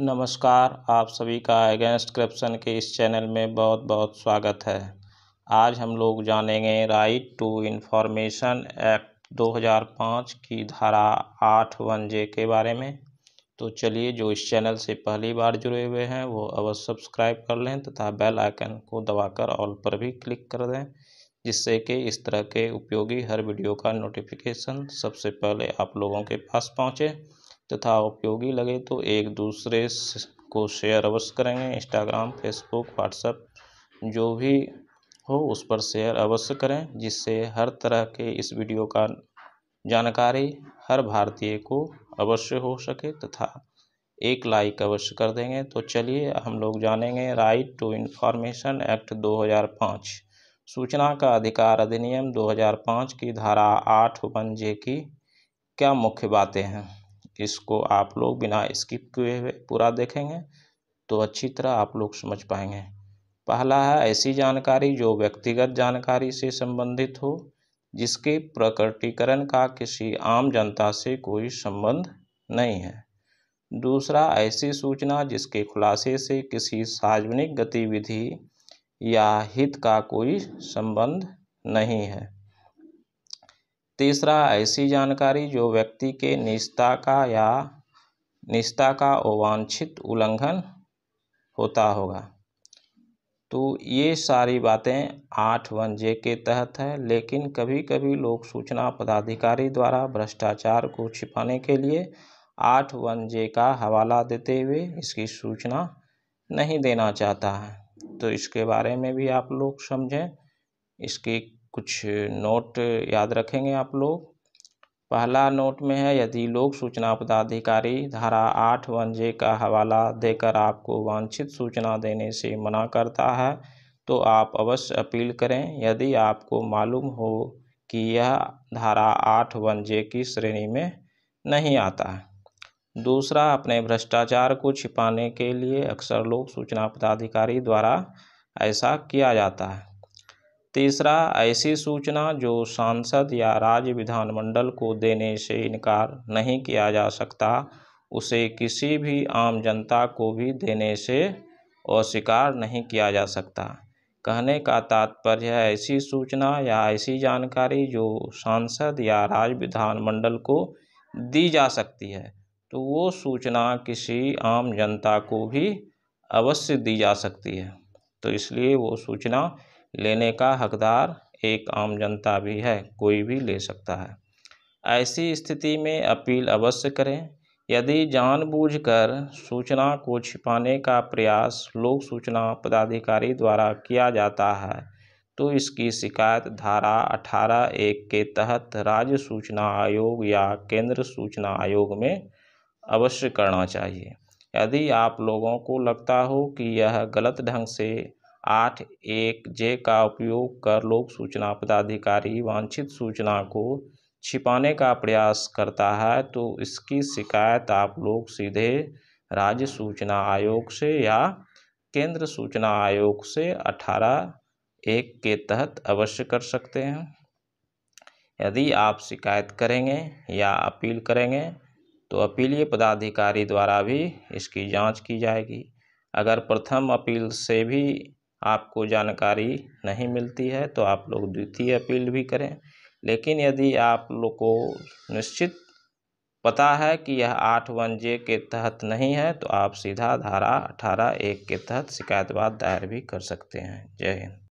नमस्कार आप सभी का अगेंस्ट करप्शन के इस चैनल में बहुत बहुत स्वागत है आज हम लोग जानेंगे राइट टू इन्फॉर्मेशन एक्ट 2005 की धारा आठ वन जे के बारे में तो चलिए जो इस चैनल से पहली बार जुड़े हुए हैं वो अवश्य सब्सक्राइब कर लें तथा बेल आइकन को दबाकर ऑल पर भी क्लिक कर दें जिससे कि इस तरह के उपयोगी हर वीडियो का नोटिफिकेशन सबसे पहले आप लोगों के पास पहुँचे तथा उपयोगी लगे तो एक दूसरे को शेयर अवश्य करेंगे इंस्टाग्राम फेसबुक व्हाट्सएप जो भी हो उस पर शेयर अवश्य करें जिससे हर तरह के इस वीडियो का जानकारी हर भारतीय को अवश्य हो सके तथा एक लाइक अवश्य कर देंगे तो चलिए हम लोग जानेंगे राइट टू इन्फॉर्मेशन एक्ट 2005 सूचना का अधिकार अधिनियम 2005 की धारा आठ वन जे की क्या मुख्य बातें हैं इसको आप लोग बिना स्किप किए हुए पूरा देखेंगे तो अच्छी तरह आप लोग समझ पाएंगे पहला है ऐसी जानकारी जो व्यक्तिगत जानकारी से संबंधित हो जिसके प्रकटीकरण का किसी आम जनता से कोई संबंध नहीं है दूसरा ऐसी सूचना जिसके खुलासे से किसी सार्वजनिक गतिविधि या हित का कोई संबंध नहीं है तीसरा ऐसी जानकारी जो व्यक्ति के निष्ठा का या निष्ठा का अवांछित उल्लंघन होता होगा तो ये सारी बातें आठ वन जे के तहत है लेकिन कभी कभी लोग सूचना पदाधिकारी द्वारा भ्रष्टाचार को छिपाने के लिए आठ वन जे का हवाला देते हुए इसकी सूचना नहीं देना चाहता है तो इसके बारे में भी आप लोग समझें इसकी कुछ नोट याद रखेंगे आप लोग पहला नोट में है यदि लोक सूचना पदाधिकारी धारा आठ वन जे का हवाला देकर आपको वांछित सूचना देने से मना करता है तो आप अवश्य अपील करें यदि आपको मालूम हो कि यह धारा आठ वन जे की श्रेणी में नहीं आता है दूसरा अपने भ्रष्टाचार को छिपाने के लिए अक्सर लोक सूचना पदाधिकारी द्वारा ऐसा किया जाता है तीसरा ऐसी सूचना जो सांसद या राज्य विधानमंडल को देने से इनकार नहीं किया जा सकता उसे किसी भी आम जनता को भी देने से अस्वीकार नहीं किया जा सकता कहने का तात्पर्य है ऐसी सूचना या ऐसी जानकारी जो सांसद या राज्य विधानमंडल को दी जा सकती है तो वो सूचना किसी आम जनता को भी अवश्य दी जा सकती है तो इसलिए वो सूचना लेने का हकदार एक आम जनता भी है कोई भी ले सकता है ऐसी स्थिति में अपील अवश्य करें यदि जानबूझकर सूचना को छिपाने का प्रयास लोक सूचना पदाधिकारी द्वारा किया जाता है तो इसकी शिकायत धारा अठारह एक के तहत राज्य सूचना आयोग या केंद्र सूचना आयोग में अवश्य करना चाहिए यदि आप लोगों को लगता हो कि यह गलत ढंग से आठ एक जे का उपयोग कर लोक सूचना पदाधिकारी वांछित सूचना को छिपाने का प्रयास करता है तो इसकी शिकायत आप लोग सीधे राज्य सूचना आयोग से या केंद्र सूचना आयोग से अठारह एक के तहत अवश्य कर सकते हैं यदि आप शिकायत करेंगे या अपील करेंगे तो अपीलीय पदाधिकारी द्वारा भी इसकी जांच की जाएगी अगर प्रथम अपील से भी आपको जानकारी नहीं मिलती है तो आप लोग द्वितीय अपील भी करें लेकिन यदि आप लोग को निश्चित पता है कि यह आठ वन जे के तहत नहीं है तो आप सीधा धारा अठारह एक के तहत शिकायतवाद दायर भी कर सकते हैं जय हिंद